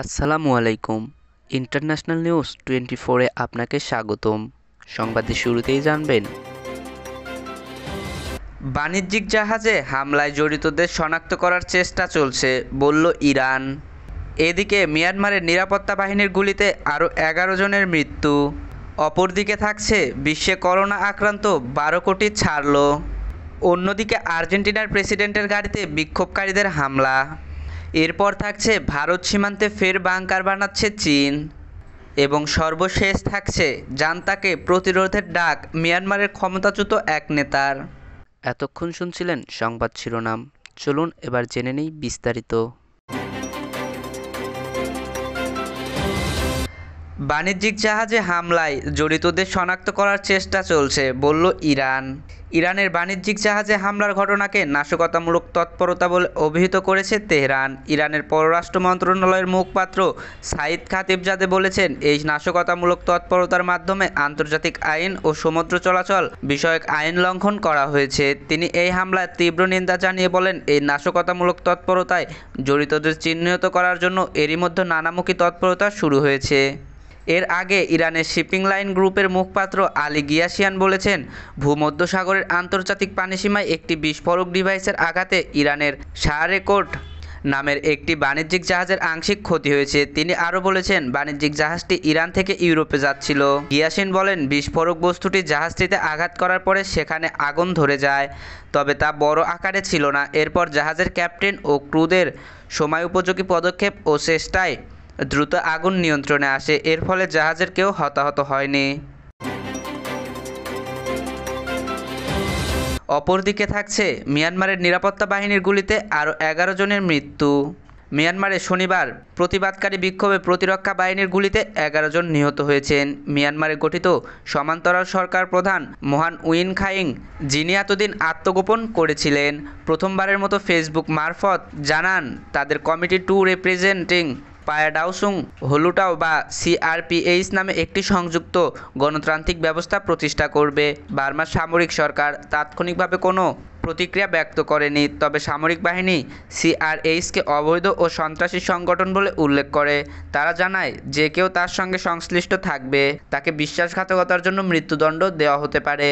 আসসালামু আলাইকুম international news twenty ফোরে আপনাকে স্বাগতম সংবাদের শুরুতেই জানবেন বাণিজ্যিক জাহাজে হামলায় জড়িতদের শনাক্ত করার চেষ্টা চলছে বলল ইরান এদিকে মিয়ানমারের নিরাপত্তা বাহিনীর গুলিতে আরও এগারো জনের মৃত্যু অপরদিকে থাকছে বিশ্বে করোনা আক্রান্ত বারো কোটি ছাড়ল অন্যদিকে আর্জেন্টিনার প্রেসিডেন্টের গাড়িতে বিক্ষোভকারীদের হামলা এরপর থাকছে ভারত সীমান্তে ফের বাংকার বানাচ্ছে চীন এবং সর্বশেষ থাকছে জান্তাকে প্রতিরোধের ডাক মিয়ানমারের ক্ষমতাচ্যুত এক নেতার এতক্ষণ শুনছিলেন সংবাদ শিরোনাম চলুন এবার জেনে নেই বিস্তারিত বাণিজ্যিক জাহাজে হামলায় জড়িতদের শনাক্ত করার চেষ্টা চলছে বলল ইরান ইরানের বাণিজ্যিক জাহাজে হামলার ঘটনাকে নাশকতামূলক তৎপরতা বলে অভিহিত করেছে তেহরান ইরানের পররাষ্ট্র মন্ত্রণালয়ের মুখপাত্র সাইদ খাতিবজাদে বলেছেন এই নাশকতামূলক তৎপরতার মাধ্যমে আন্তর্জাতিক আইন ও সমুদ্র চলাচল বিষয়ক আইন লঙ্ঘন করা হয়েছে তিনি এই হামলার তীব্র নিন্দা জানিয়ে বলেন এই নাশকতামূলক তৎপরতায় জড়িতদের চিহ্নিত করার জন্য এরই মধ্যে নানামুখী তৎপরতা শুরু হয়েছে এর আগে ইরানের শিপিং লাইন গ্রুপের মুখপাত্র আলী গিয়াসিয়ান বলেছেন ভূমধ্যসাগরের আন্তর্জাতিক পানিসীমায় একটি বিস্ফোরক ডিভাইসের আঘাতে ইরানের সারেকোট নামের একটি বাণিজ্যিক জাহাজের আংশিক ক্ষতি হয়েছে তিনি আরও বলেছেন বাণিজ্যিক জাহাজটি ইরান থেকে ইউরোপে যাচ্ছিল গিয়াসিন বলেন বিস্ফোরক বস্তুটি জাহাজটিতে আঘাত করার পরে সেখানে আগুন ধরে যায় তবে তা বড় আকারে ছিল না এরপর জাহাজের ক্যাপ্টেন ও ক্রুদের সময় উপযোগী পদক্ষেপ ও চেষ্টায় দ্রুত আগুন নিয়ন্ত্রণে আসে এর ফলে জাহাজের কেউ হতাহত হয়নি অপরদিকে থাকছে মিয়ানমারের নিরাপত্তা বাহিনীর গুলিতে আরও এগারো জনের মৃত্যু মিয়ানমারে শনিবার প্রতিবাদকারী বিক্ষোভে প্রতিরক্ষা বাহিনীর গুলিতে এগারো জন নিহত হয়েছেন মিয়ানমারে গঠিত সমান্তরাল সরকার প্রধান মহান উইন খাইং যিনি এতদিন আত্মগোপন করেছিলেন প্রথমবারের মতো ফেসবুক মারফত জানান তাদের কমিটি টু রিপ্রেজেন্টিং পায়াডাউসুং হলুটাও বা সিআরপিএইচ নামে একটি সংযুক্ত গণতান্ত্রিক ব্যবস্থা প্রতিষ্ঠা করবে বার্মার সামরিক সরকার তাৎক্ষণিকভাবে কোনো প্রতিক্রিয়া ব্যক্ত করেনি তবে সামরিক বাহিনী সিআরএইচকে অবৈধ ও সন্ত্রাসী সংগঠন বলে উল্লেখ করে তারা জানায় যে কেউ তার সঙ্গে সংশ্লিষ্ট থাকবে তাকে বিশ্বাসঘাতকতার জন্য মৃত্যুদণ্ড দেওয়া হতে পারে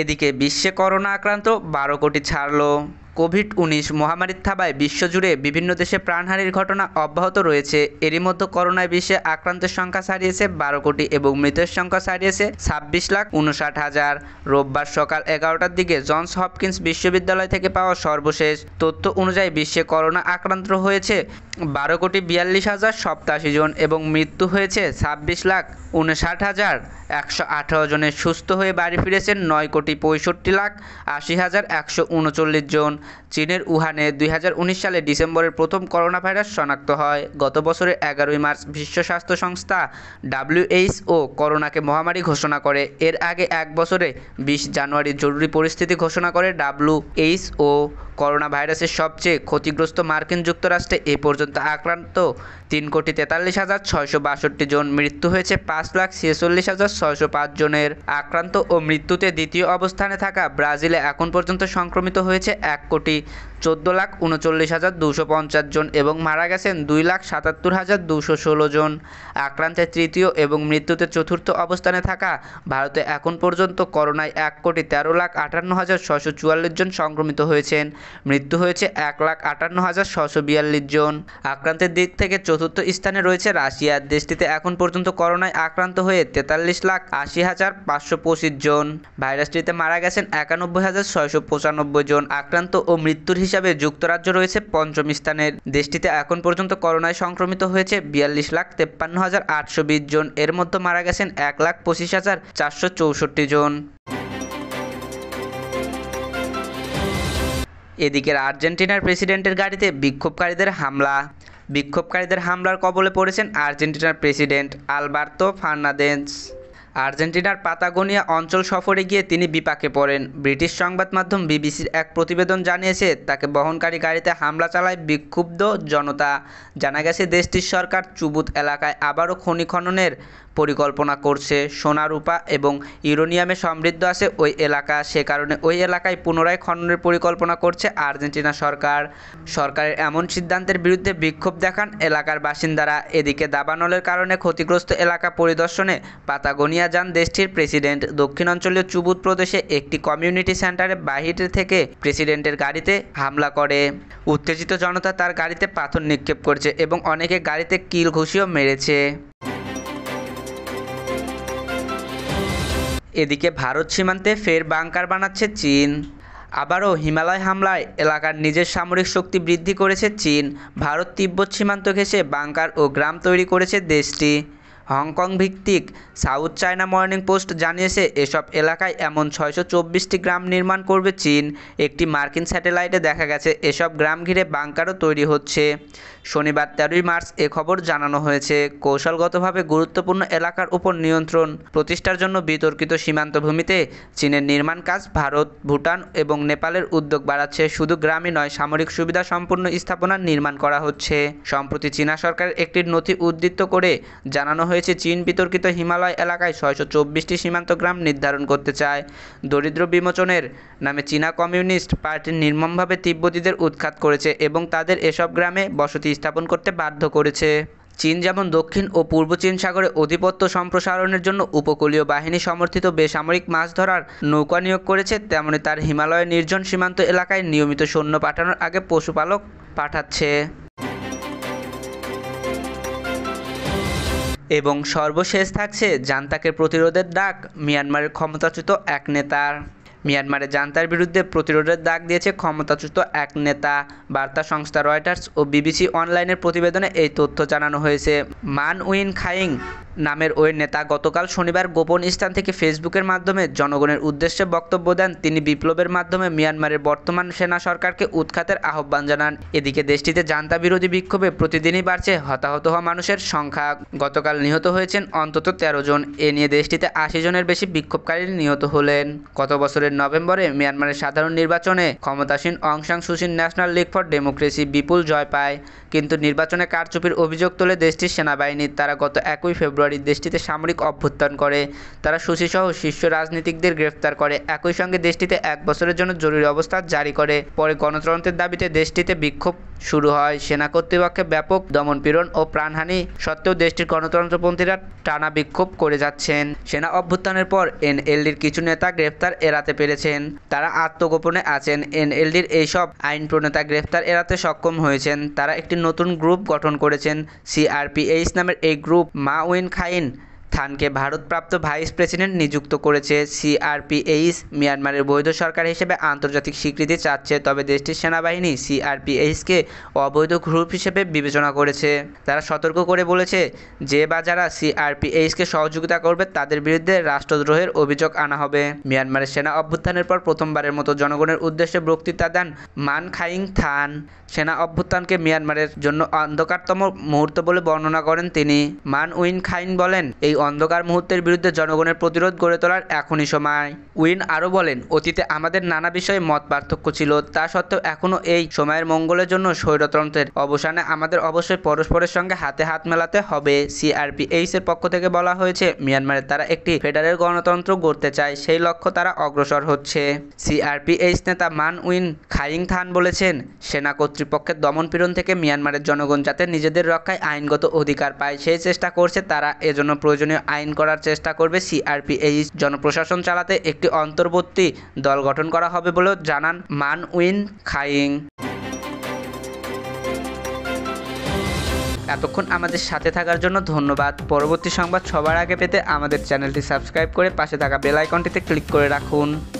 এদিকে বিশ্বে করোনা আক্রান্ত বারো কোটি ছাড়লো কোভিড উনিশ মহামারীর থাবায় বিশ্বজুড়ে বিভিন্ন দেশে প্রাণহানির ঘটনা অব্যাহত রয়েছে এরই মধ্যে করোনায় বিশ্বে আক্রান্তের সংখ্যা ছাড়িয়েছে বারো কোটি এবং মৃতের সংখ্যা ছাড়িয়েছে ছাব্বিশ লাখ উনষাট হাজার রোববার সকাল এগারোটার দিকে জনস হপকিন্স বিশ্ববিদ্যালয় থেকে পাওয়া সর্বশেষ তথ্য অনুযায়ী বিশ্বে করোনা আক্রান্ত হয়েছে বারো কোটি বিয়াল্লিশ হাজার সপ্তাশি জন এবং মৃত্যু হয়েছে ছাব্বিশ লাখ উনষাট হাজার একশো আঠারো জনের সুস্থ হয়ে বাড়ি ফিরেছেন নয় কোটি পঁয়ষট্টি লাখ আশি হাজার একশো উনচল্লিশ জন চীনের উহানে দুই সালে ডিসেম্বরের প্রথম করোনা ভাইরাস শনাক্ত হয় গত বছরের এগারোই মার্চ বিশ্ব স্বাস্থ্য সংস্থা ডাব্লিউএইচও করোনাকে মহামারী ঘোষণা করে এর আগে এক বছরে বিশ জানুয়ারি জরুরি পরিস্থিতি ঘোষণা করে ডাব্লিউএইচও করোনা ভাইরাসের সবচেয়ে ক্ষতিগ্রস্ত মার্কিন যুক্তরাষ্ট্রে এ পর্যন্ত আক্রান্ত তিন কোটি তেতাল্লিশ হাজার ছয়শো বাষট্টি জন মৃত্যু হয়েছে পাঁচ লাখ ছেচল্লিশ হাজার ছয়শো পাঁচ জনের আক্রান্ত ও মৃত্যুতে দ্বিতীয় অবস্থানে থাকা ব্রাজিলে এখন পর্যন্ত সংক্রমিত হয়েছে এক কোটি চোদ্দ লাখ উনচল্লিশ হাজার দুশো পঞ্চাশ জন এবং মারা গেছেন দুই লাখ সাতাত্তর হাজার দুশো ষোলো জন আক্রান্তের তৃতীয় এবং মৃত্যুতে চতুর্থ অবস্থানে থাকা ভারতে এখন পর্যন্ত করোনায় এক কোটি তেরো লাখ আটান্ন হাজার ছশো চুয়াল্লিশ জন সংক্রমিত হয়েছেন মৃত্যু হয়েছে এক লাখ আটান্ন হাজার ছশো বিয়াল্লিশ জন আক্রান্তের দিক থেকে চতুর্থ স্থানে রয়েছে রাশিয়া দেশটিতে এখন পর্যন্ত করোনায় আক্রান্ত হয়ে তেতাল্লিশ লাখ আশি হাজার পাঁচশো পঁচিশ জন ভাইরাসটিতে মারা গেছেন একানব্বই হাজার ছয়শো পঁচানব্বই জন আক্রান্ত ও মৃত্যুর হিসাবে যুক্তরাজ্য রয়েছে পঞ্চম স্থানের দেশটিতে এখন পর্যন্ত করোনায় সংক্রমিত হয়েছে বিয়াল্লিশ লাখ তেপ্পান্ন হাজার আটশো বিশ জন এর মধ্যে মারা গেছেন এক লাখ পঁচিশ হাজার চারশো চৌষট্টি জন এদিকে আর্জেন্টিনার প্রেসিডেন্টের গাড়িতে বিক্ষোভকারীদের হামলা বিক্ষোভকারীদের হামলার কবলে পড়েছেন আর্জেন্টিনার প্রেসিডেন্ট আলবার্তো ফার্নান্দেস আর্জেন্টিনার পাতাগোনিয়া অঞ্চল সফরে গিয়ে তিনি বিপাকে পড়েন ব্রিটিশ সংবাদ মাধ্যম বিবিসির এক প্রতিবেদন জানিয়েছে তাকে বহনকারী গাড়িতে হামলা চালায় বিক্ষুব্ধ জনতা জানা গেছে দেশটির সরকার চুবুত এলাকায় আবারও খনি খননের পরিকল্পনা করছে সোনা রূপা এবং ইউরোনিয়ামে সমৃদ্ধ আছে ওই এলাকা সে কারণে ওই এলাকায় পুনরায় খননের পরিকল্পনা করছে আর্জেন্টিনা সরকার সরকারের এমন সিদ্ধান্তের বিরুদ্ধে বিক্ষোভ দেখান এলাকার বাসিন্দারা এদিকে দাবানলের কারণে ক্ষতিগ্রস্ত এলাকা পরিদর্শনে পাতাগোনিয়া যান দেশটির প্রেসিডেন্ট দক্ষিণাঞ্চলীয় চুবুত প্রদেশে একটি কমিউনিটি সেন্টারে বাহিরে থেকে প্রেসিডেন্টের গাড়িতে হামলা করে উত্তেজিত জনতা তার গাড়িতে পাথর নিক্ষেপ করছে এবং অনেকে গাড়িতে কিল ঘুষিও মেরেছে এদিকে ভারত সীমান্তে ফের বাংকার বানাচ্ছে চীন আবারও হিমালয় হামলায় এলাকার নিজের সামরিক শক্তি বৃদ্ধি করেছে চীন ভারত তিব্বত সীমান্ত ঘেঁষে বাংকার ও গ্রাম তৈরি করেছে দেশটি হংকং ভিত্তিক সাউথ চায়না মর্নিং পোস্ট জানিয়েছে এসব এলাকায় এমন ছয়শো চব্বিশটি গ্রাম নির্মাণ করবে চীন একটি মার্কিন স্যাটেলাইটে দেখা গেছে এসব গ্রাম ঘিরে বাংকারও তৈরি হচ্ছে শনিবার তেরোই মার্চ এ খবর জানানো হয়েছে কৌশলগতভাবে গুরুত্বপূর্ণ এলাকার উপর নিয়ন্ত্রণ প্রতিষ্ঠার জন্য বিতর্কিত সীমান্ত ভূমিতে চীনের নির্মাণ কাজ ভারত ভুটান এবং নেপালের উদ্যোগ বাড়াচ্ছে শুধু গ্রামই নয় সামরিক সুবিধা সম্পূর্ণ স্থাপনার নির্মাণ করা হচ্ছে সম্প্রতি চীনা সরকারের একটি নথি উদ্ধৃত করে জানানো হয়েছে রয়েছে চীন বিতর্কিত হিমালয় এলাকায় ছয়শো চব্বিশটি সীমান্ত গ্রাম নির্ধারণ করতে চায় দরিদ্র বিমোচনের নামে চীনা কমিউনিস্ট পার্টি নির্মমভাবে তিব্বতীদের উৎখাত করেছে এবং তাদের এসব গ্রামে বসতি স্থাপন করতে বাধ্য করেছে চীন যেমন দক্ষিণ ও পূর্ব চীন সাগরে আধিপত্য সম্প্রসারণের জন্য উপকূলীয় বাহিনী সমর্থিত বেসামরিক মাছ ধরার নৌকা নিয়োগ করেছে তেমনি তার হিমালয়ের নির্জন সীমান্ত এলাকায় নিয়মিত সৈন্য পাঠানোর আগে পশুপালক পাঠাচ্ছে এবং সর্বশেষ থাকছে জান্তাকে প্রতিরোধের ডাক মিয়ানমারের ক্ষমতাচ্যুত এক নেতার মিয়ানমারে জান্তার বিরুদ্ধে প্রতিরোধের ডাক দিয়েছে ক্ষমতাচ্যুত এক নেতা বার্তা সংস্থা রয়টার্স ও বিবিসি অনলাইনের প্রতিবেদনে এই তথ্য জানানো হয়েছে মান উইন খাইং নামের ওই নেতা গতকাল শনিবার গোপন স্থান থেকে ফেসবুকের মাধ্যমে জনগণের উদ্দেশ্যে বক্তব্য দেন তিনি বিপ্লবের মাধ্যমে মিয়ানমারের বর্তমান সেনা সরকারকে উৎখাতের আহ্বান জানান এদিকে দেশটিতে জান্তা বিরোধী বিক্ষোভে প্রতিদিনই বাড়ছে হতাহত হওয়া মানুষের সংখ্যা গতকাল নিহত হয়েছেন অন্তত তেরো জন এ নিয়ে দেশটিতে আশি জনের বেশি বিক্ষোভকারী নিহত হলেন গত বছরের নভেম্বরে মিয়ানমারের সাধারণ নির্বাচনে ক্ষমতাসীন অংশাং সুশীন ন্যাশনাল লিগ ফর ডেমোক্রেসি বিপুল জয় পায় কিন্তু নির্বাচনে কারচুপির অভিযোগ তোলে দেশটির সেনাবাহিনী তারা গত একই ফেব্রুয়ারি ফেব্রুয়ারি দেশটিতে সামরিক অভ্যুত্থান করে তারা সুশিসহ শীর্ষ রাজনীতিকদের গ্রেফতার করে একই সঙ্গে দেশটিতে এক বছরের জন্য জরুরি অবস্থা জারি করে পরে গণতন্ত্রের দাবিতে দেশটিতে বিক্ষোভ শুরু হয় সেনা কর্তৃপক্ষে ব্যাপক দমনপীড়ন ও প্রাণহানি সত্ত্বেও দেশটির গণতন্ত্রপন্থীরা টানা বিক্ষোভ করে যাচ্ছেন সেনা অভ্যুত্থানের পর এনএলডির কিছু নেতা গ্রেফতার এড়াতে পেরেছেন তারা আত্মগোপনে আছেন এনএলডির এইসব আইন প্রণেতা গ্রেফতার এড়াতে সক্ষম হয়েছেন তারা একটি নতুন গ্রুপ গঠন করেছেন সিআরপিএইচ নামের এই গ্রুপ মা উইন খাইন থানকে ভারতপ্রাপ্ত ভাইস প্রেসিডেন্ট নিযুক্ত করেছে সিআরপিএইচ মিয়ানমারের বৈধ সরকার হিসেবে আন্তর্জাতিক স্বীকৃতি চাচ্ছে তবে দেশটির সেনাবাহিনী সিআরপিএইচকে অবৈধ গ্রুপ হিসেবে বিবেচনা করেছে তারা সতর্ক করে বলেছে যে বা যারা সিআরপিএইচকে সহযোগিতা করবে তাদের বিরুদ্ধে রাষ্ট্রদ্রোহের অভিযোগ আনা হবে মিয়ানমারের সেনা অভ্যুত্থানের পর প্রথমবারের মতো জনগণের উদ্দেশ্যে বক্তৃতা দেন মান খাইং থান সেনা অভ্যুত্থানকে মিয়ানমারের জন্য অন্ধকারতম মুহূর্ত বলে বর্ণনা করেন তিনি মান উইন খাইন বলেন এই অন্ধকার মুহূর্তের বিরুদ্ধে জনগণের প্রতিরোধ গড়ে তোলার এখনই সময় উইন আরও বলেন অতীতে আমাদের নানা বিষয়ে মত পার্থক্য ছিল তা সত্ত্বেও এখনও এই সময়ের মঙ্গলের জন্য স্বৈরতন্ত্রের অবসানে আমাদের অবশ্যই পরস্পরের সঙ্গে হাতে হাত মেলাতে হবে সিআরপিএইচ এর পক্ষ থেকে বলা হয়েছে মিয়ানমারে তারা একটি ফেডারেল গণতন্ত্র গড়তে চায় সেই লক্ষ্য তারা অগ্রসর হচ্ছে সিআরপিএইচ নেতা মান উইন খাইং থান বলেছেন সেনা কর্তৃপক্ষের দমনপীড়ন থেকে মিয়ানমারের জনগণ যাতে নিজেদের রক্ষায় আইনগত অধিকার পায় সেই চেষ্টা করছে তারা এজন্য প্রয়োজনীয় প্রয়োজনীয় আইন করার চেষ্টা করবে সিআরপিএইচ জনপ্রশাসন চালাতে একটি অন্তর্বর্তী দল গঠন করা হবে বলেও জানান মান উইন খাইং এতক্ষণ আমাদের সাথে থাকার জন্য ধন্যবাদ পরবর্তী সংবাদ সবার আগে পেতে আমাদের চ্যানেলটি সাবস্ক্রাইব করে পাশে থাকা বেল আইকনটিতে ক্লিক করে রাখুন